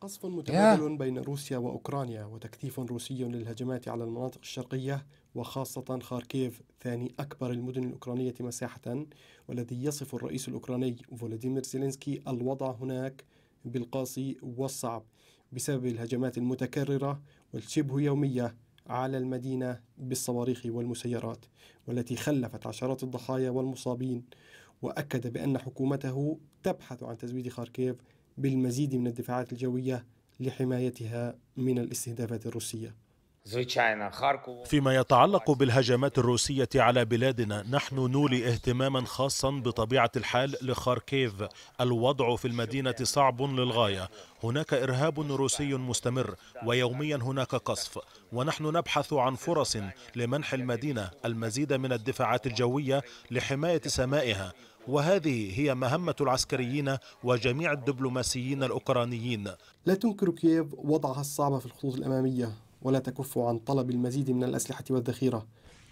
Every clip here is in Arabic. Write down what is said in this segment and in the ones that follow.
قصف متبادل بين روسيا وأوكرانيا وتكثيف روسي للهجمات على المناطق الشرقية وخاصة خاركيف ثاني أكبر المدن الأوكرانية مساحة والذي يصف الرئيس الأوكراني فولاديمير زيلينسكي الوضع هناك بالقاسي والصعب بسبب الهجمات المتكررة والشبه يومية على المدينة بالصواريخ والمسيرات والتي خلفت عشرات الضحايا والمصابين وأكد بأن حكومته تبحث عن تزويد خاركيف بالمزيد من الدفاعات الجوية لحمايتها من الاستهدافات الروسية فيما يتعلق بالهجمات الروسية على بلادنا نحن نولي اهتماما خاصا بطبيعة الحال لخاركيف الوضع في المدينة صعب للغاية هناك إرهاب روسي مستمر ويوميا هناك قصف ونحن نبحث عن فرص لمنح المدينة المزيد من الدفاعات الجوية لحماية سمائها وهذه هي مهمة العسكريين وجميع الدبلوماسيين الأوكرانيين لا تنكر كييف وضعها الصعب في الخطوط الأمامية ولا تكف عن طلب المزيد من الأسلحة والذخيرة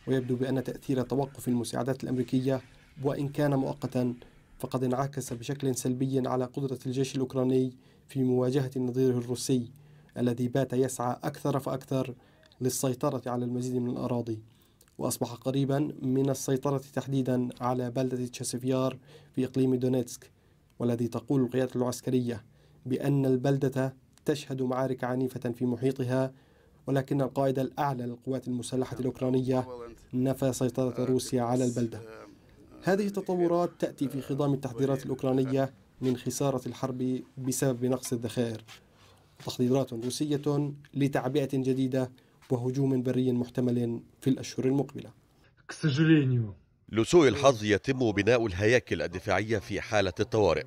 ويبدو بأن تأثير توقف المساعدات الأمريكية وإن كان مؤقتا فقد انعكس بشكل سلبي على قدرة الجيش الأوكراني في مواجهة نظيره الروسي الذي بات يسعى أكثر فأكثر للسيطرة على المزيد من الأراضي وأصبح قريبا من السيطرة تحديدا على بلدة تشاسفيار في إقليم دونيتسك والذي تقول القيادة العسكرية بأن البلدة تشهد معارك عنيفة في محيطها ولكن القائد الأعلى للقوات المسلحة الأوكرانية نفى سيطرة روسيا على البلدة هذه التطورات تأتي في خضام التحذيرات الأوكرانية من خسارة الحرب بسبب نقص الذخائر تحضيرات روسية لتعبئة جديدة وهجوم بري محتمل في الأشهر المقبلة لسوء الحظ يتم بناء الهياكل الدفاعية في حالة الطوارئ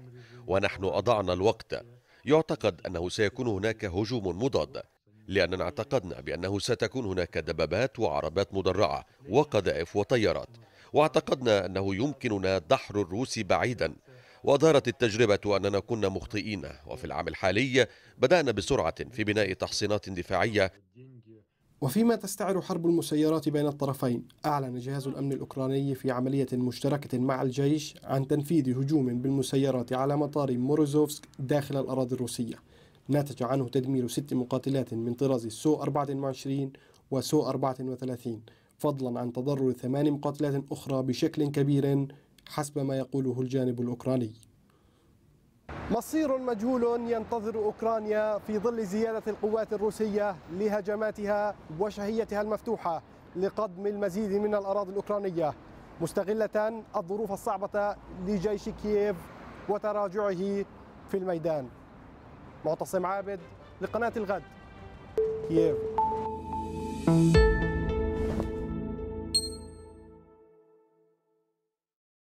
ونحن أضعنا الوقت يعتقد أنه سيكون هناك هجوم مضاد لأننا اعتقدنا بأنه ستكون هناك دبابات وعربات مدرعة وقذائف وطيارات واعتقدنا أنه يمكننا دحر الروس بعيدا وأظهرت التجربة أننا كنا مخطئين وفي العام الحالي بدأنا بسرعة في بناء تحصينات دفاعية وفيما تستعر حرب المسيرات بين الطرفين أعلن جهاز الأمن الأوكراني في عملية مشتركة مع الجيش عن تنفيذ هجوم بالمسيرات على مطار موروزوفسك داخل الأراضي الروسية ناتج عنه تدمير ست مقاتلات من طراز سو 24 وسو 34 فضلا عن تضرر ثمان مقاتلات أخرى بشكل كبير حسب ما يقوله الجانب الأوكراني مصير مجهول ينتظر أوكرانيا في ظل زيادة القوات الروسية لهجماتها وشهيتها المفتوحة لقضم المزيد من الأراضي الأوكرانية مستغلة الظروف الصعبة لجيش كييف وتراجعه في الميدان معتصم عابد لقناة الغد كييف